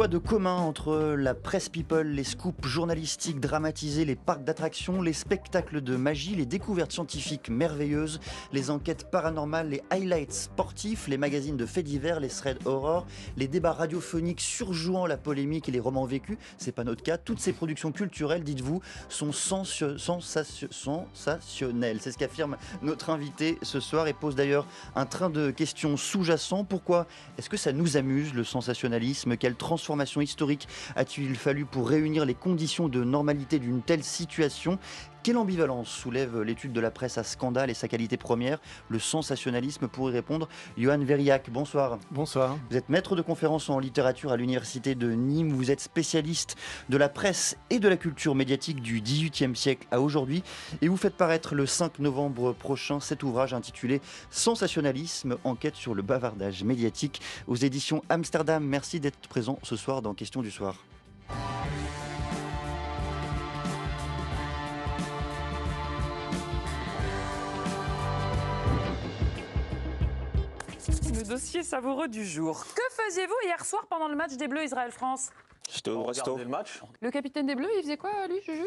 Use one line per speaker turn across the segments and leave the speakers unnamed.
Quoi de commun entre la presse people, les scoops journalistiques dramatisés, les parcs d'attractions, les spectacles de magie, les découvertes scientifiques merveilleuses, les enquêtes paranormales, les highlights sportifs, les magazines de faits divers, les threads horror, les débats radiophoniques surjouant la polémique et les romans vécus, c'est pas notre cas, toutes ces productions culturelles, dites-vous, sont sensationnelles. C'est ce qu'affirme notre invité ce soir et pose d'ailleurs un train de questions sous-jacent. Pourquoi est-ce que ça nous amuse le sensationnalisme Quelle transforme Historique historique a-t-il fallu pour réunir les conditions de normalité d'une telle situation quelle ambivalence soulève l'étude de la presse à scandale et sa qualité première, le sensationnalisme Pour y répondre, Johan Verriac, bonsoir. Bonsoir. Vous êtes maître de conférence en littérature à l'université de Nîmes, vous êtes spécialiste de la presse et de la culture médiatique du XVIIIe siècle à aujourd'hui, et vous faites paraître le 5 novembre prochain cet ouvrage intitulé Sensationnalisme, enquête sur le bavardage médiatique aux éditions Amsterdam. Merci d'être présent ce soir dans Question du soir. dossier savoureux du jour. Que faisiez-vous hier soir pendant le match des Bleus Israël-France J'étais au resto. le match. Le capitaine des Bleus, il faisait quoi, lui, Juju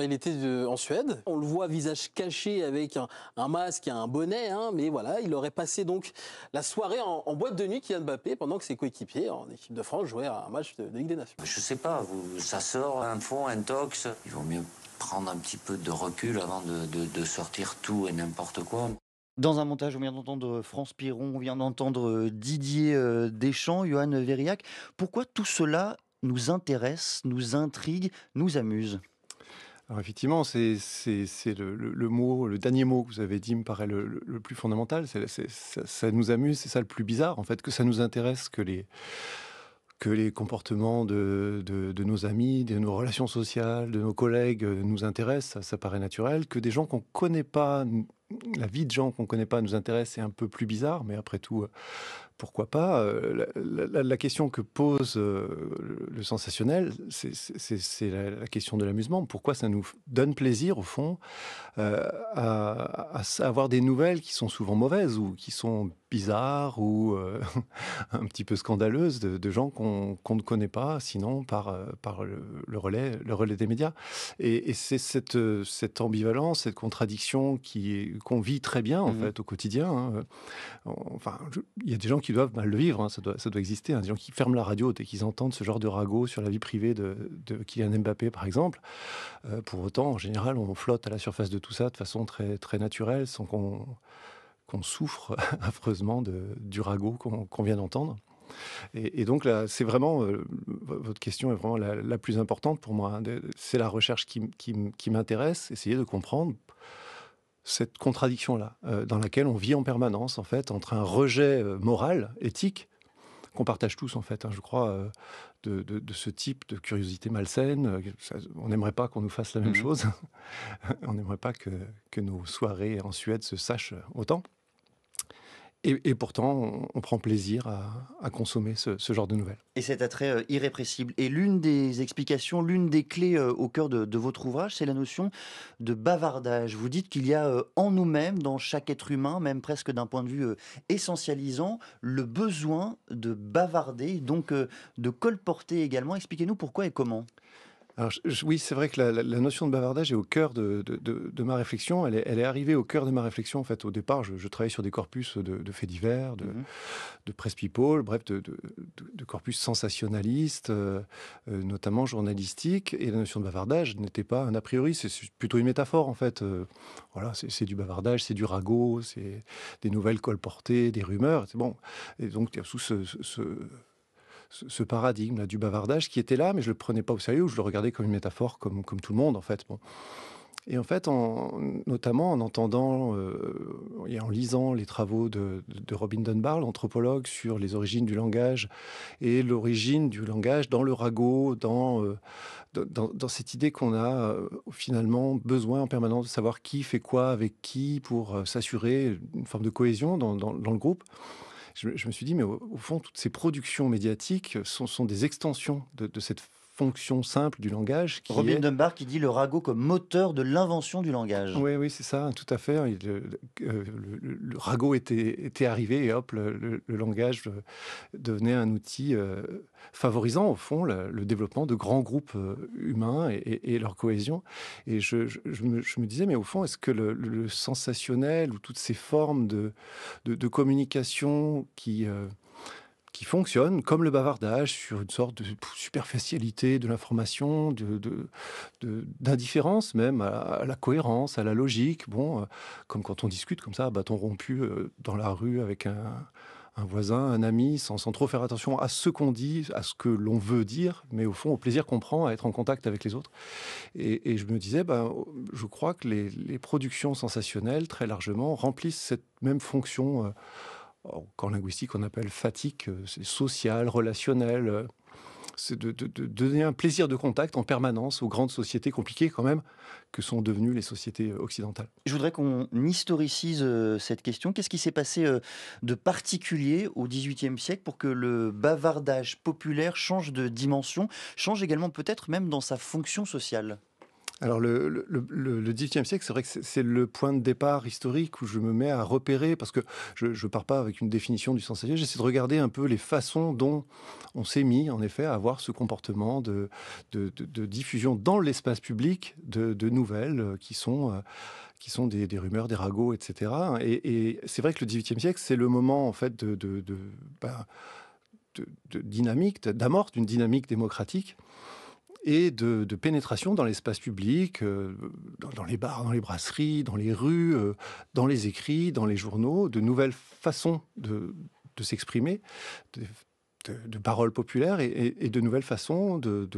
il était euh, en Suède. On le voit visage caché avec un, masque et un bonnet, hein, mais voilà, il aurait passé donc la soirée en, boîte de nuit Kylian Mbappé pendant que ses coéquipiers en équipe de France jouaient à un match de, Ligue des Nations. Je sais pas, vous, ça sort un fond, un tox. Il vaut mieux prendre un petit peu de recul avant de, de sortir tout et n'importe quoi. Dans un montage, on vient d'entendre euh, France Piron, on vient d'entendre euh, Didier euh, Deschamps, Johan Verriac. Pourquoi tout cela nous intéresse, nous intrigue, nous amuse alors effectivement,
c'est le, le, mot, le dernier mot que vous avez dit me paraît le, plus fondamental. ça, nous amuse, c'est ça le plus bizarre en fait, que ça nous intéresse, que les que les comportements de, nos amis, de nos relations sociales, de nos collègues nous intéressent, ça, ça paraît naturel, que des gens qu'on ne connaît pas la vie de gens qu'on ne connaît pas nous intéresse, c'est un peu plus bizarre, mais après tout, euh, pourquoi pas euh, la, question que pose euh, le sensationnel, c'est la, question de l'amusement. Pourquoi ça nous donne plaisir, au fond, euh, à, avoir des nouvelles qui sont souvent mauvaises ou qui sont bizarres ou un petit peu scandaleuses de, gens qu'on ne connaît pas, sinon par, le, relais, des médias. Et, c'est cette, ambivalence, cette contradiction qu'on vit très bien, en mmh fait, au quotidien. Hein. Enfin, il y a des gens qui qui doivent mal bah, le vivre, hein. ça, doit, ça, doit, exister, hein. des gens qui ferment la radio dès qu'ils entendent ce genre de ragot sur la vie privée de, de Kylian Mbappé, par exemple. Euh, pour autant, en général, on flotte à la surface de tout ça de façon très, très naturelle, sans qu'on qu'on souffre affreusement de, du ragot qu'on vient d'entendre. Et, donc là, c'est vraiment, euh, votre question est vraiment la, plus importante pour moi. Hein. c'est la recherche qui, qui, qui m'intéresse, essayer de comprendre cette contradiction-là, euh, dans laquelle on vit en permanence, en fait, entre un rejet euh, moral, éthique, qu'on partage tous, en fait, hein, je crois, euh, de, ce type de curiosité malsaine. on n'aimerait pas qu'on nous fasse la même mhm. chose. on n'aimerait pas que nos soirées en Suède se sachent autant. Et, pourtant, on, prend plaisir à, consommer ce, genre de nouvelles.
Et cet attrait euh, irrépressible. Et l'une des explications, l'une des clés euh, au cœur de, votre ouvrage, c'est la notion de bavardage. Vous dites qu'il y a euh, en nous-mêmes, dans chaque être humain, même presque d'un point de vue essentialisant, le besoin de bavarder, donc de colporter également. Expliquez-nous pourquoi et comment oui, c'est vrai que la, notion de bavardage est au
cœur de, ma réflexion. Elle est, arrivée au cœur de ma réflexion, en fait. Au départ, je, travaillais sur des corpus de, faits divers, de, mhm. de press people, bref, de, corpus sensationnalistes, euh, euh, notamment journalistiques. Et la notion de bavardage n'était pas un a priori, c'est plutôt une métaphore, en fait. Euh, voilà, c'est du bavardage, c'est du ragot, c'est des nouvelles colportées, des rumeurs. C'est bon. Et donc, il y a ce ce paradigme du bavardage qui était là, mais je le prenais pas au sérieux, je le regardais comme une métaphore, comme, tout le monde en fait. Et en fait, notamment en entendant euh, et en lisant les travaux de, Robin Dunbar, l'anthropologue, sur les origines du langage et l'origine du langage dans le ragot, dans, euh, cette idée qu'on a euh, finalement besoin en permanence de savoir qui fait quoi avec qui pour s'assurer une forme de cohésion dans le groupe je, me suis dit, mais au, fond, toutes ces productions médiatiques sont, des extensions de, de cette fonction simple du langage. Qui Robin
Dunbar qui dit le ragot comme moteur de l'invention du langage.
Oui, oui, c'est ça, tout à fait. Euh, euh, le, le, ragot était, était arrivé et hop, le, langage euh, devenait un outil favorisant, au fond, le, développement de grands groupes humains et, leur cohésion. Et je, me, disais, mais au fond, est-ce que le, sensationnel ou toutes ces formes de, de, communication qui qui fonctionne comme le bavardage sur une sorte de superficialité de l'information, de, de, d'indifférence même à, la cohérence, à la logique. Bon, euh, comme quand on discute comme ça bâton rompu euh, dans la rue avec un, voisin, un ami, sans, sans, trop faire attention à ce qu'on dit, à ce que l'on veut dire, mais au fond au plaisir qu'on prend à être en contact avec les autres. Et, je me disais, ben, je crois que les, productions sensationnelles, très largement, remplissent cette même fonction. Euh, qu'en linguistique on appelle fatigue sociale, euh, relationnelle. C'est euh, de, de, donner un plaisir de contact en permanence aux grandes sociétés compliquées quand même que sont
devenues les sociétés euh, occidentales. Je voudrais qu'on historicise cette question. Qu'est-ce qui s'est passé de particulier au XVIIIe siècle pour que le bavardage populaire change de dimension, change également peut-être même dans sa fonction sociale
alors le, le, 18e siècle, c'est vrai que c'est le point de départ historique où je me mets à repérer, parce que je ne pars pas avec une définition du sens élevé, j'essaie de regarder un peu les façons dont on s'est mis, en effet, à avoir ce comportement de, diffusion dans l'espace public de, nouvelles qui sont... Euh, qui sont des, rumeurs, des ragots, etc. Et, c'est vrai que le 18e siècle, c'est le moment en fait de, de, de ben, dynamique, d'amorce d'une dynamique démocratique et de, pénétration dans l'espace public, euh, dans, les bars, dans les brasseries, dans les rues, euh, dans les écrits, dans les journaux, de nouvelles façons de, s'exprimer, de, paroles populaires et, de nouvelles façons de,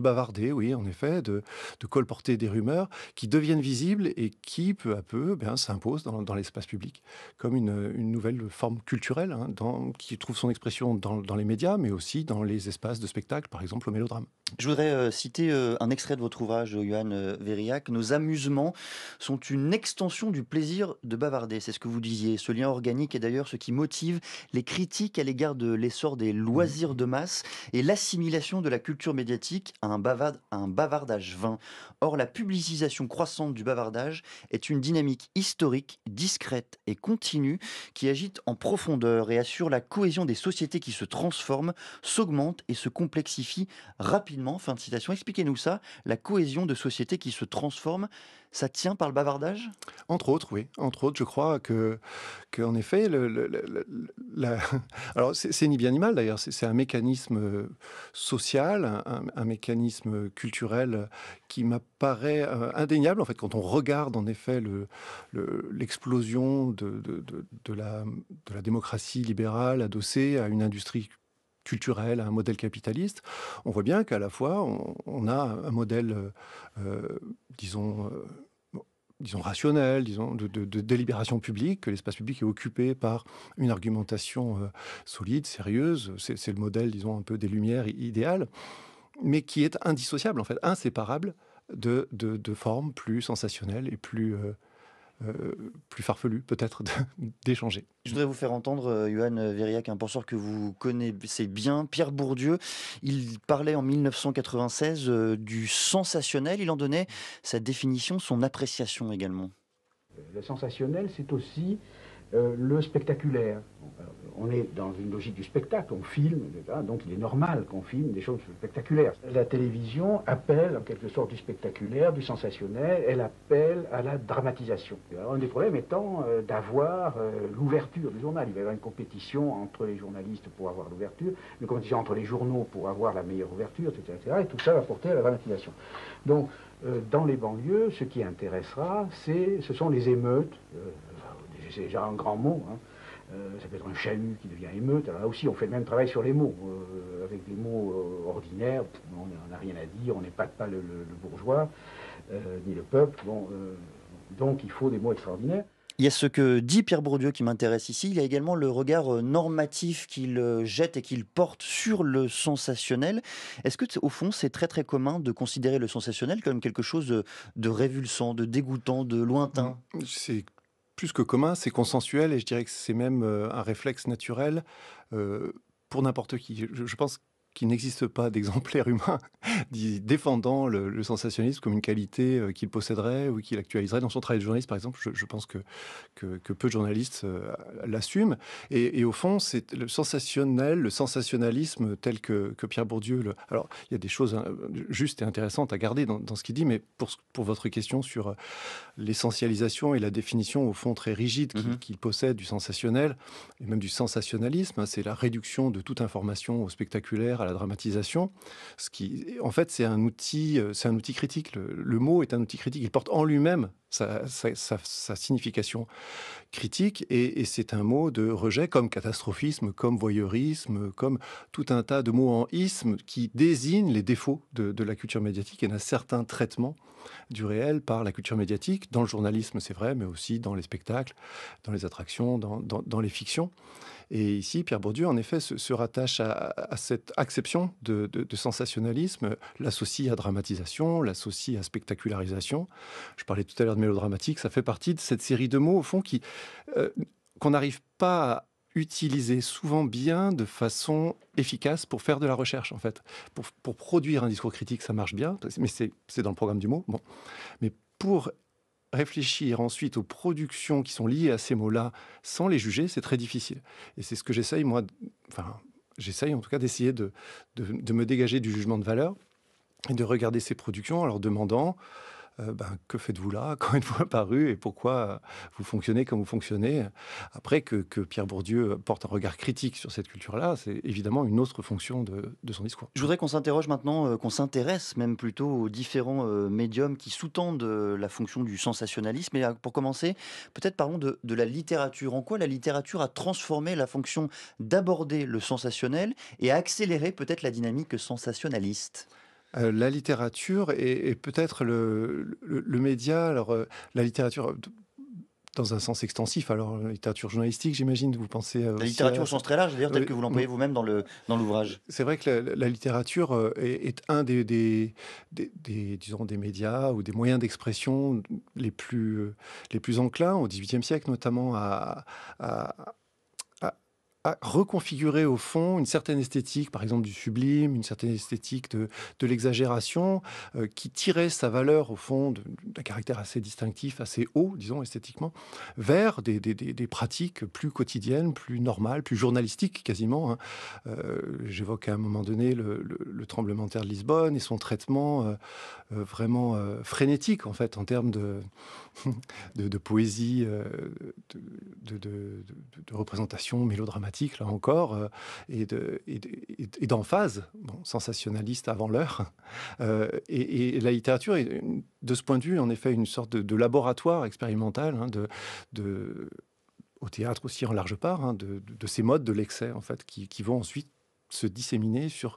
bavarder, oui, en effet, de, colporter des rumeurs qui deviennent visibles et qui, peu à peu, ben, s'imposent dans, l'espace public comme une, nouvelle forme culturelle hein, dans, qui trouve son expression dans, les médias, mais aussi dans les espaces de spectacle, par exemple au mélodrame.
Je voudrais euh, citer euh, un extrait de votre ouvrage, Johan euh, Verriac, « Nos amusements sont une extension du plaisir de bavarder. C'est ce que vous disiez. Ce lien organique est d'ailleurs ce qui motive les critiques à l'égard de l'essor des mmh. loisirs de masse et l'assimilation de la culture médiatique à un, bavardage vain. Or, la publicisation croissante du bavardage est une dynamique historique, discrète et continue qui agite en profondeur et assure la cohésion des sociétés qui se transforment, s'augmentent et se complexifient rapidement. Fin de citation. Expliquez-nous ça, la cohésion de sociétés qui se transforment ça tient par le bavardage Entre autres, oui. Entre autres, je crois que, en effet,
alors c'est ni bien ni mal d'ailleurs. C'est un mécanisme euh, social, un, mécanisme culturel qui m'apparaît euh, indéniable en fait quand on regarde en effet l'explosion de, de, de, la, de la démocratie libérale adossée à une industrie culturel à un modèle capitaliste, on voit bien qu'à la fois, on, a un modèle, euh, euh, disons, euh, disons rationnel, disons de, délibération publique, que l'espace public est occupé par une argumentation solide, sérieuse. C'est le modèle, disons, un peu des Lumières idéales, mais qui est indissociable, en fait, inséparable de, de formes plus sensationnelles et plus euh, plus farfelu peut-être d'échanger.
Je voudrais vous faire entendre, euh, Johan un penseur que vous connaissez bien, Pierre Bourdieu. Il parlait en 1996 euh, du sensationnel, il en donnait sa définition, son appréciation également.
Le sensationnel, c'est aussi euh, le spectaculaire. On est dans une logique du spectacle, on filme, Donc il est normal qu'on filme des choses spectaculaires. La télévision appelle en quelque sorte du spectaculaire, du sensationnel,
elle appelle à la dramatisation. un des problèmes étant euh, d'avoir euh, l'ouverture du journal. Il va y avoir une compétition entre les journalistes pour avoir l'ouverture, une compétition entre les journaux pour avoir la meilleure ouverture, etc. etc. et tout ça va porter à la dramatisation. Donc dans les banlieues, ce
qui intéressera, ce sont les émeutes c'est déjà un grand mot. Hein.
Euh, ça peut être un chahut qui devient émeute. Alors là aussi, on fait le même travail sur les mots. Euh, avec des mots euh, ordinaires, on n'a rien à dire, on n'est pas le, bourgeois, ni le peuple.
donc il faut des mots extraordinaires.
Il y a ce que dit Pierre Bourdieu qui m'intéresse ici. Il y a également le regard normatif qu'il jette et qu'il porte sur le sensationnel. Est-ce que, au fond, c'est très très commun de considérer le sensationnel comme quelque chose de, révulsant, de dégoûtant, de lointain plus que commun, c'est consensuel et je dirais que c'est
même euh, un réflexe naturel euh, pour n'importe qui. Je, pense qu'il n'existe pas d'exemplaire humain défendant le, sensationnisme sensationnalisme comme une qualité euh, qu'il posséderait ou qu'il actualiserait dans son travail de journaliste, par exemple. Je, pense que, que, peu de journalistes euh, l'assument. Et, au fond, c'est le sensationnel, le sensationnalisme tel que, Pierre Bourdieu. Le... Alors, il y a des choses hein, justes et intéressantes à garder dans, ce qu'il dit, mais pour, pour votre question sur euh, l'essentialisation et la définition, au fond, très rigide qu'il mhm. possède du sensationnel et même du sensationnalisme, hein, c'est la réduction de toute information au spectaculaire, à la dramatisation. Ce qui, en fait, c'est un outil, euh, c'est un outil critique. Le, mot est un outil critique. Il porte en lui-même sa, signification critique, et, c'est un mot de rejet, comme catastrophisme, comme voyeurisme, comme tout un tas de mots en isme qui désignent les défauts de, la culture médiatique et d'un certain traitement du réel par la culture médiatique, dans le journalisme, c'est vrai, mais aussi dans les spectacles, dans les attractions, dans, dans les fictions. Et ici, Pierre Bourdieu, en effet, se, rattache à, cette acception de, sensationnalisme, l'associe à dramatisation, l'associe à spectacularisation. Je parlais tout à l'heure de mélodramatique, ça fait partie de cette série de mots, au fond, qui... Euh, qu'on n'arrive pas à utiliser souvent bien de façon efficace pour faire de la recherche en fait. Pour, pour produire un discours critique, ça marche bien, mais c'est dans le programme du mot. Bon. Mais pour réfléchir ensuite aux productions qui sont liées à ces mots-là sans les juger, c'est très difficile. Et c'est ce que j'essaye, moi, enfin, j'essaye en tout cas d'essayer de, me dégager du jugement de valeur et de regarder ces productions en leur demandant euh, ben, que faites-vous là Quand êtes-vous apparu Et pourquoi euh, vous fonctionnez comme vous fonctionnez Après, que, Pierre Bourdieu porte un regard critique sur cette culture-là, c'est évidemment une autre fonction de, son discours.
Je voudrais qu'on s'interroge maintenant, euh, qu'on s'intéresse même plutôt aux différents médiums qui sous-tendent la fonction du sensationnalisme. Et pour commencer, peut-être parlons de, de la littérature. En quoi la littérature a transformé la fonction d'aborder le sensationnel et a accéléré peut-être la dynamique sensationnaliste euh, la littérature et, peut-être le, média.
Alors, euh, la littérature euh, dans un sens extensif, alors la littérature journalistique, j'imagine, vous pensez. la littérature au sens très large, d'ailleurs, tel que vous l'employez
vous-même dans l'ouvrage. Dans C'est vrai que la,
littérature est, un des, des, disons, des médias ou des moyens d'expression les plus, les plus enclins, au XVIIIe siècle notamment, à à reconfigurer au fond une certaine esthétique, par exemple du sublime, une certaine esthétique de, l'exagération, euh, qui tirait sa valeur au fond d'un caractère assez distinctif, assez haut, disons esthétiquement, vers des, pratiques plus quotidiennes, plus normales, plus journalistiques quasiment. Hein. Euh, j'évoque à un moment donné le, tremblement de terre de Lisbonne et son traitement euh, vraiment frénétique en fait en termes de, poésie, de représentation mélodramatique là encore, euh, et d'emphase, de, sensationnaliste avant l'heure. Euh, et, la littérature est, de ce point de vue, en effet, une sorte de, laboratoire expérimental hein, de, au théâtre aussi en large part, hein, de, ces modes de l'excès, en fait, qui, vont ensuite se disséminer euh,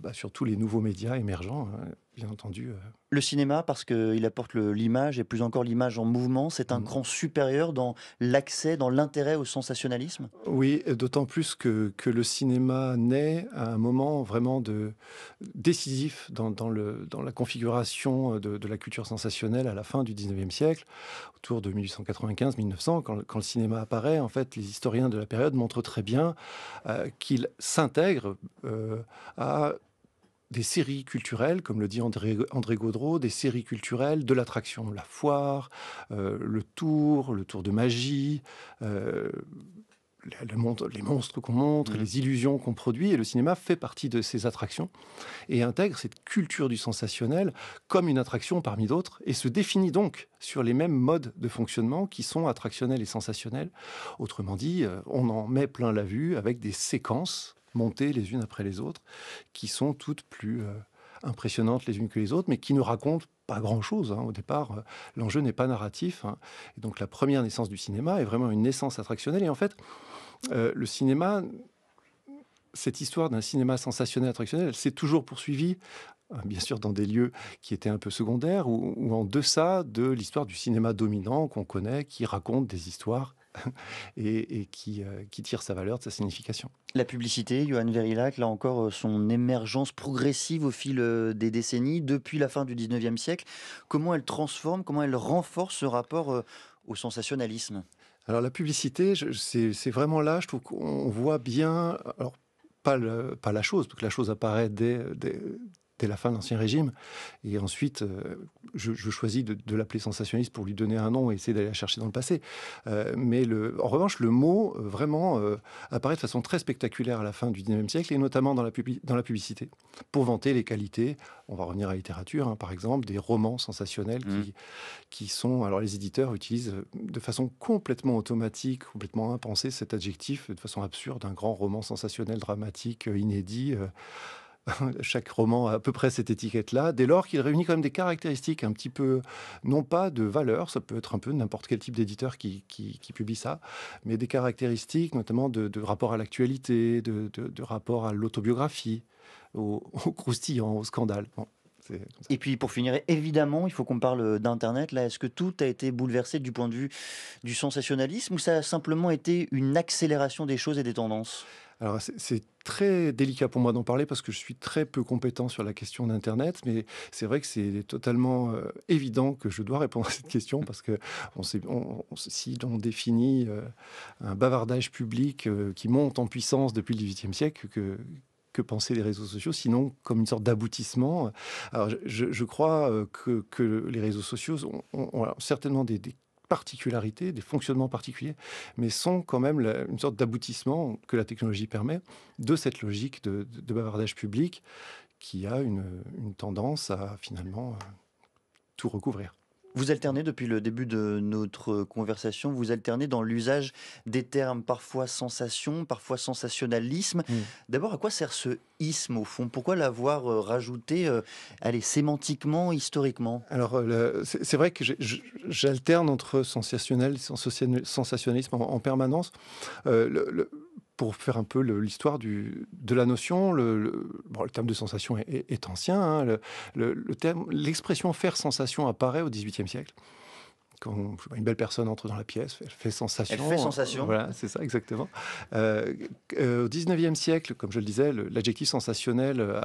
bah, sur, tous les nouveaux médias émergents. Hein bien entendu. Euh,
le cinéma, parce qu'il apporte l'image, et plus encore l'image en mouvement, c'est un mm. cran supérieur dans l'accès, dans l'intérêt au sensationnalisme
Oui, d'autant plus que, que, le cinéma naît à un moment vraiment de, décisif dans, dans, le, dans la configuration de, la culture sensationnelle à la fin du 19e siècle, autour de 1895-1900, quand, le cinéma apparaît. En fait, les historiens de la période montrent très bien euh, qu'il s'intègre euh, à des séries culturelles, comme le dit André, André Gaudreau, des séries culturelles de l'attraction, la foire, euh, le tour, le tour de magie, euh, les monstres qu'on montre, mmh. les illusions qu'on produit, et le cinéma fait partie de ces attractions et intègre cette culture du sensationnel comme une attraction parmi d'autres et se définit donc sur les mêmes modes de fonctionnement qui sont attractionnels et sensationnels. Autrement dit, euh, on en met plein la vue avec des séquences montées les unes après les autres, qui sont toutes plus euh, impressionnantes les unes que les autres, mais qui ne racontent pas grand-chose. Hein. Au départ, euh, l'enjeu n'est pas narratif. Hein. Et donc la première naissance du cinéma est vraiment une naissance attractionnelle. Et en fait, euh, le cinéma, cette histoire d'un cinéma sensationnel attractionnel, s'est toujours poursuivie hein, bien sûr dans des lieux qui étaient un peu secondaires ou en deçà de l'histoire du cinéma dominant qu'on connaît, qui raconte des histoires et, qui, euh,
qui, tire sa valeur de sa signification. La publicité, Johan Verilac, là encore, euh, son émergence progressive au fil euh, des décennies, depuis la fin du 19e siècle, comment elle transforme, comment elle renforce ce rapport au sensationnalisme alors la publicité, c'est vraiment
là, je trouve qu'on voit bien, alors pas, pas la chose, parce que la chose apparaît dès, dès dès la fin de l'Ancien Régime. Et ensuite, euh, je, choisis de, l'appeler sensationniste pour lui donner un nom et essayer d'aller la chercher dans le passé. Euh, mais le, en revanche, le mot euh, vraiment apparaît de façon très spectaculaire à la fin du 19e siècle et notamment dans la, dans la publicité pour vanter les qualités. On va revenir à la littérature, hein, par exemple, des romans sensationnels qui, mmh. qui sont. Alors, les éditeurs utilisent de façon complètement automatique, complètement impensée cet adjectif de façon absurde, un grand roman sensationnel, dramatique, inédit. Chaque roman a à peu près cette étiquette-là, dès lors qu'il réunit quand même des caractéristiques un petit peu, non pas de valeur, ça peut être un peu n'importe quel type d'éditeur qui, publie ça, mais des caractéristiques notamment de, rapport à l'actualité, de, rapport à l'autobiographie, au,
croustillant, au scandale. Et puis pour finir, évidemment, il faut qu'on parle d'Internet. Là, est-ce que tout a été bouleversé du point de vue du sensationnalisme ou ça a simplement été une accélération des choses et des tendances alors c'est très délicat pour moi d'en parler parce que je suis très peu
compétent sur la question d'Internet, mais c'est vrai que c'est totalement euh, évident que je dois répondre à cette question parce que on si on définit euh, un bavardage public euh, qui monte en puissance depuis le XVIIIe siècle, que, que penser les réseaux sociaux, sinon comme une sorte d'aboutissement. Alors, je, crois euh, que, les réseaux sociaux ont, certainement des, particularités, des fonctionnements particuliers, mais sont quand même une sorte d'aboutissement que la technologie permet de cette logique de, bavardage public qui a une, tendance à finalement euh, tout recouvrir.
Vous alternez depuis le début de notre conversation, vous alternez dans l'usage des termes parfois sensation, parfois sensationnalisme. Hmm. D'abord, à quoi sert ce isme au fond Pourquoi l'avoir euh, rajouté, euh, allez, sémantiquement, historiquement Alors, euh, c'est vrai que
j'alterne entre sensationnel et sensationnalisme en, permanence. le pour faire un peu l'histoire de la notion. Le, terme de sensation est, ancien. Hein, l'expression faire sensation apparaît au XVIIIe siècle quand une belle personne entre dans la pièce, elle fait sensation. Elle fait hein. sensation. Voilà, c'est ça, exactement. Euh, euh, au 19e siècle, comme je le disais, l'adjectif sensationnel euh,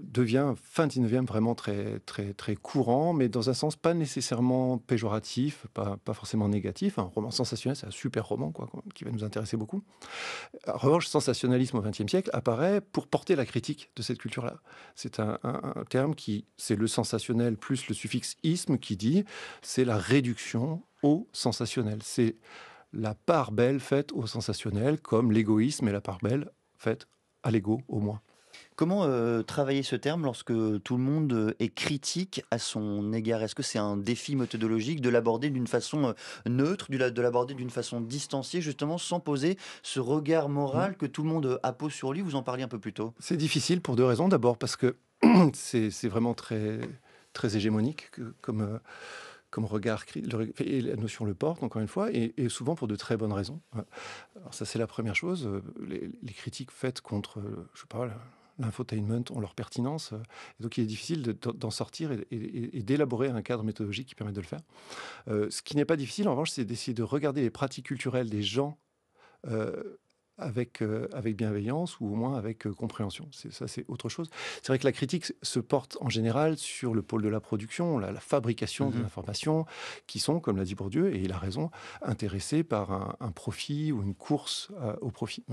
devient, fin 19e, vraiment très, très, très courant, mais dans un sens pas nécessairement péjoratif, pas, pas forcément négatif. Un roman sensationnel, c'est un super roman quoi, qui va nous intéresser beaucoup. En revanche, sensationnalisme au 20e siècle apparaît pour porter la critique de cette culture-là. C'est un, terme qui, c'est le sensationnel plus le suffixe isme qui dit, c'est la ré réduction au sensationnel. C'est la part belle faite au sensationnel, comme l'égoïsme est la part belle faite à l'ego, au moins.
Comment euh, travailler ce terme lorsque tout le monde euh, est critique à son égard Est-ce que c'est un défi méthodologique de l'aborder d'une façon euh, neutre, de l'aborder d'une façon distanciée, justement, sans poser ce regard moral mmh. que tout le monde a posé sur lui Vous en parliez un peu plus tôt.
C'est difficile pour deux raisons. D'abord parce que c'est vraiment très, très hégémonique comme comme regard, et la notion le porte, encore une fois, et, souvent pour de très bonnes raisons. Hein. ça, c'est la première chose. Euh, les, critiques faites contre, euh, je sais l'infotainment ont leur pertinence. Euh, donc, il est difficile d'en sortir et, d'élaborer un cadre méthodologique qui permette de le faire. ce qui n'est pas difficile, en revanche, c'est d'essayer de regarder les pratiques culturelles des gens avec, euh, avec bienveillance ou au moins avec euh, compréhension compréhension. Ça, c'est autre chose. C'est vrai que la critique se porte en général sur le pôle de la production, la, fabrication de l'information, mmh qui sont, comme l'a dit Bourdieu, et il a raison, intéressés par un, profit ou une course euh, au profit.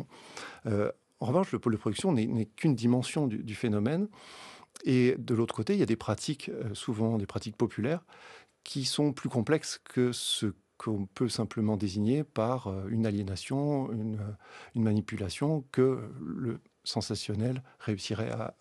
en revanche, le pôle de production n'est qu'une dimension du, du phénomène. Et de l'autre côté, il y a des pratiques, souvent des pratiques populaires, qui sont plus complexes que ce qu'on peut simplement désigner par euh, une aliénation, euh, une, manipulation que le sensationnel réussirait à,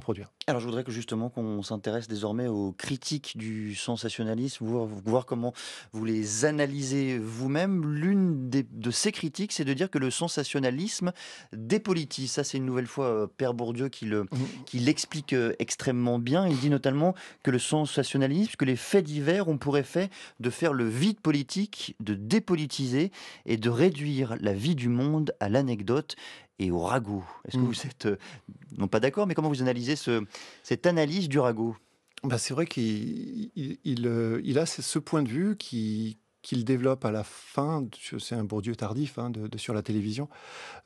produire.
Alors je voudrais que justement qu'on s'intéresse désormais aux critiques du sensationnalisme, voir, comment vous les analysez vous-même. L'une de ces critiques, c'est de dire que le sensationnalisme dépolitise. Ça, c'est une nouvelle fois euh, Père Bourdieu qui mmh. l'explique euh, extrêmement bien. Il dit notamment que le sensationnalisme, que les faits divers ont pour effet de faire le vide politique, de dépolitiser et de réduire la vie du monde à l'anecdote et au ragoût. Est-ce que mm. vous êtes, euh, non pas d'accord, mais comment vous analysez ce, cette analyse du ragoût bah C'est vrai qu'il il, euh,
a ce point de vue qu'il développe à la fin, c'est un Bourdieu tardif hein, de, sur la télévision,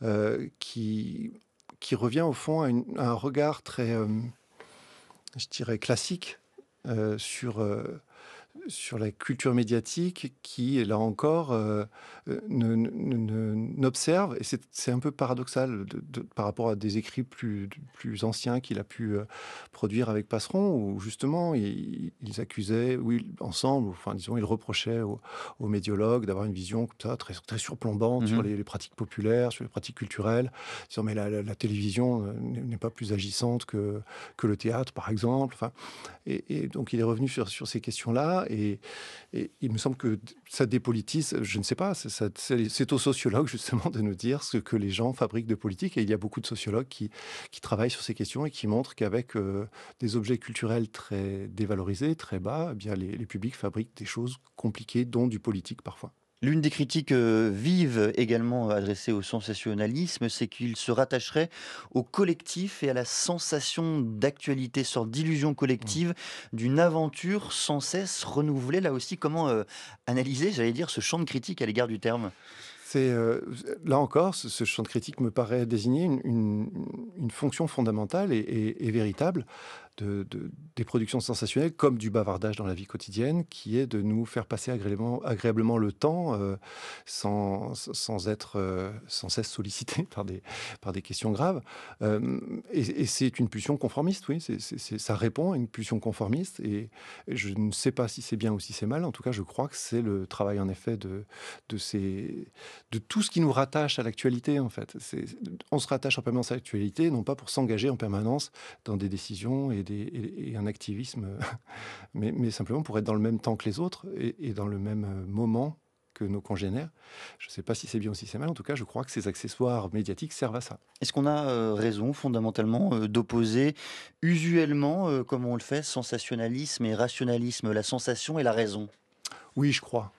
euh, qui, qui revient au fond à, un regard très, je dirais, classique euh, sur sur la culture médiatique qui, là encore, euh, euh, n'observe, et c'est un peu paradoxal de, par rapport à des écrits plus, plus anciens qu'il a pu euh, produire avec Passeron, où justement ils accusaient, oui, ensemble, enfin disons, ils reprochaient aux, médiologues d'avoir une vision très, très surplombante mhm. sur les, pratiques populaires, sur les pratiques culturelles, disant mais la, télévision n'est pas plus agissante que, que le théâtre, par exemple. Enfin, et, et donc il est revenu sur, sur ces questions-là. Et et, il me semble que ça dépolitise, je ne sais pas, c'est aux sociologues justement de nous dire ce que les gens fabriquent de politique. Et il y a beaucoup de sociologues qui, travaillent sur ces questions et qui montrent qu'avec euh, des objets culturels très dévalorisés, très bas, eh bien les publics fabriquent
des choses compliquées, dont du politique parfois. L'une des critiques euh, vives également euh, adressées au sensationnalisme, c'est qu'il se rattacherait au collectif et à la sensation d'actualité, sorte d'illusion collective mmh. d'une aventure sans cesse renouvelée. Là aussi, comment euh, analyser, j'allais dire, ce champ de critique à l'égard du terme
là encore, ce, champ de critique me paraît désigner une, fonction fondamentale et véritable de, des productions sensationnelles, comme du bavardage dans la vie quotidienne, qui est de nous faire passer agréablement, agréablement le temps euh, sans, sans être euh, sans cesse sollicité par des, par des questions graves. Euh, et, c'est une pulsion conformiste, oui, ça répond à une pulsion conformiste. Et je ne sais pas si c'est bien ou si c'est mal, en tout cas, je crois que c'est le travail, en effet, de, de, ces, de tout ce qui nous rattache à l'actualité, en fait. On se rattache en permanence à l'actualité, non pas pour s'engager en permanence dans des décisions et et, un activisme, mais, simplement pour être dans le même temps que les autres et, dans le même euh, moment que nos congénères. Je ne sais pas si c'est bien ou si c'est mal. En tout cas, je
crois que ces accessoires médiatiques servent à ça. Est-ce qu'on a euh, raison fondamentalement euh, d'opposer usuellement, comme on le fait, sensationnalisme et rationalisme, la sensation et la raison Oui, je crois.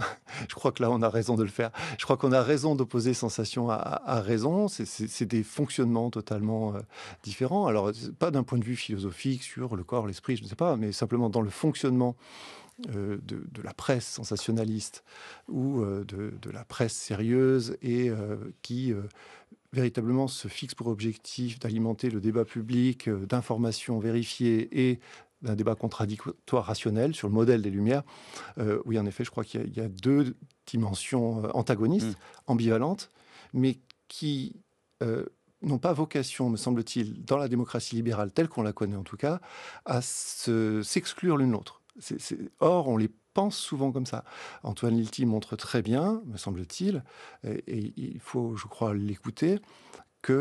je crois que là, on a raison de le faire. Je crois qu'on a raison d'opposer
sensation à, raison. C'est des fonctionnements totalement euh, différents. Alors, pas d'un point de vue philosophique sur le corps, l'esprit, je ne sais pas, mais simplement dans le fonctionnement euh, de, la presse sensationnaliste ou euh, de, de, la presse sérieuse et qui véritablement se fixe pour objectif d'alimenter le débat public d'informations vérifiées et d'un débat contradictoire rationnel sur le modèle des Lumières. Euh, oui, en effet, je crois qu'il y, a deux dimensions euh, antagonistes, mm. ambivalentes, mais qui euh, n'ont pas vocation, me semble-t-il, dans la démocratie libérale telle qu'on la connaît en tout cas, à s'exclure l'une l'autre. Or, on les pense souvent comme ça. Antoine Lilti montre très bien, me semble-t-il, et, il faut, je crois, l'écouter, que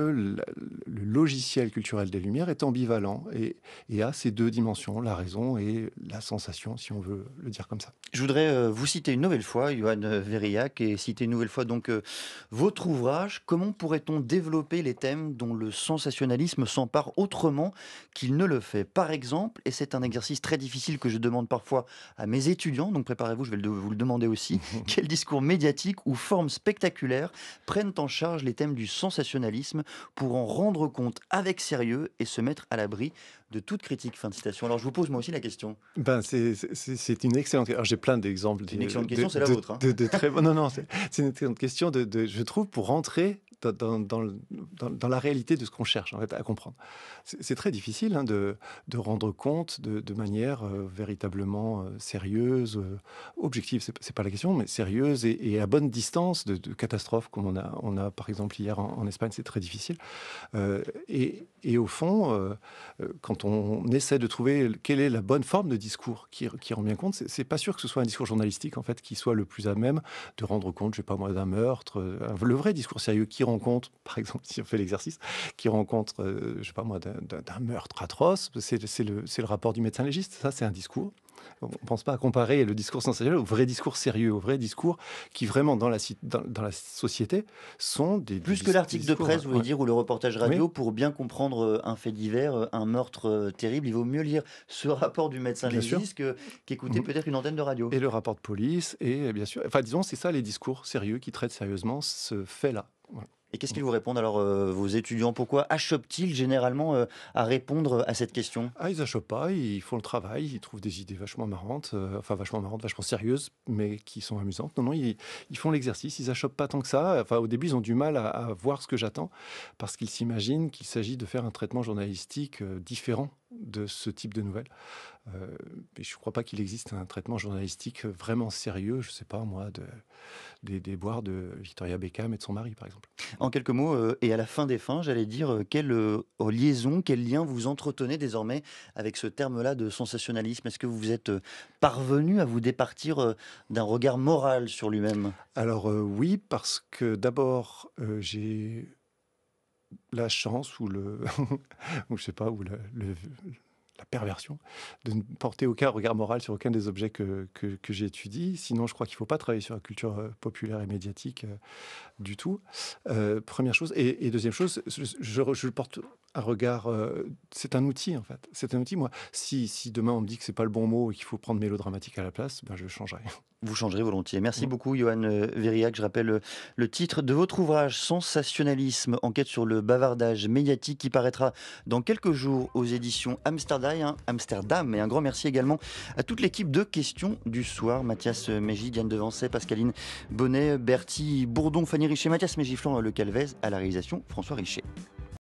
le logiciel culturel des Lumières est ambivalent et, et, a ces deux dimensions, la raison et la sensation, si on veut le dire comme
ça. Je voudrais euh, vous citer une nouvelle fois, Johan Verillac, et citer une nouvelle fois donc euh, votre ouvrage. Comment pourrait-on développer les thèmes dont le sensationnalisme s'empare autrement qu'il ne le fait Par exemple, et c'est un exercice très difficile que je demande parfois à mes étudiants, donc préparez-vous, je vais vous le demander aussi, quel discours médiatique ou forme spectaculaire prennent en charge les thèmes du sensationnalisme pour en rendre compte avec sérieux et se mettre à l'abri de toute critique. Fin de citation. Alors je vous pose moi aussi la question.
Ben, c'est une excellente question. J'ai plein d'exemples. D'une excellente question, c'est la vôtre. Hein. De, très... non, non, c'est une excellente question, de, je trouve, pour rentrer dans, dans, la réalité de ce qu'on cherche en fait à comprendre. C'est très difficile hein, de, rendre compte de, manière euh, véritablement euh, sérieuse, euh, objective, c'est pas la question, mais sérieuse et, à bonne distance de, catastrophes comme on a, on a par exemple hier en, Espagne, c'est très difficile. Et, au fond, quand on essaie de trouver quelle est la bonne forme de discours qui, rend bien compte, c'est pas sûr que ce soit un discours journalistique en fait qui soit le plus à même de rendre compte, je sais pas moi, d'un meurtre, le vrai discours sérieux qui rencontre, par exemple, si on fait l'exercice, qui rencontre, euh, je sais pas moi, d'un meurtre atroce, c'est le, le, rapport du médecin légiste, ça c'est un discours. On ne pense pas à comparer le discours sensationnel au vrai discours sérieux, au vrai discours qui vraiment dans la, dans, dans la société sont des... Plus que l'article de presse, vous voulez dire, ou le reportage radio,
pour bien comprendre euh, un fait divers, euh, un meurtre terrible, il vaut mieux lire ce rapport du médecin légiste qu'écouter mm-hmm. peut-être une antenne de radio. Et le rapport de police, et bien sûr, enfin disons, c'est ça les discours sérieux qui traitent sérieusement ce fait-là. Et qu'est-ce qu'ils vous répondent alors, euh, vos étudiants Pourquoi achoppent-ils généralement euh, à répondre à cette question Ah, ils achoppent pas, ils font le travail, ils trouvent des idées vachement marrantes, euh, enfin vachement marrantes,
vachement sérieuses, mais qui sont amusantes. Non, non, ils, font l'exercice, ils achoppent pas tant que ça. Enfin, au début, ils ont du mal à voir ce que j'attends, parce qu'ils s'imaginent qu'il s'agit de faire un traitement journalistique différent de ce type de nouvelles. Euh, je ne crois pas qu'il existe un traitement journalistique vraiment sérieux, je ne sais pas moi, de, des déboires de Victoria Beckham et de son mari,
par exemple. En quelques mots, euh, et à la fin des fins, j'allais dire, euh, quelle liaison, quel lien vous entretenez désormais avec ce terme-là de sensationnalisme Est-ce que vous êtes parvenu à vous départir d'un regard moral sur lui-même Alors oui, parce que d'abord, j'ai la chance ou le, ou je sais pas, ou la,
le, la perversion de ne porter aucun regard moral sur aucun des objets que, que, que j'étudie. Sinon, je crois qu'il ne faut pas travailler sur la culture euh, populaire et médiatique euh, du tout. Euh, première chose. Et, deuxième chose, je, je, porte un regard. Euh, c'est un outil en fait. C'est un outil. Moi, si, si demain on me dit que c'est pas le bon mot et qu'il faut prendre mélodramatique à la place, ben
je changerai. Vous changerez volontiers. Merci mm. beaucoup, Johan euh, Verriac Je rappelle euh, le titre de votre ouvrage, Sensationnalisme, enquête sur le bavardage médiatique, qui paraîtra dans quelques jours aux éditions Amsterdam. Hein, Amsterdam. Et un grand merci également à toute l'équipe de Questions du soir. Mathias Mégy, Diane Devancet, Pascaline Bonnet, Bertie Bourdon, Fanny Richet, Mathias Florent Le Calvez, à la réalisation François Richet.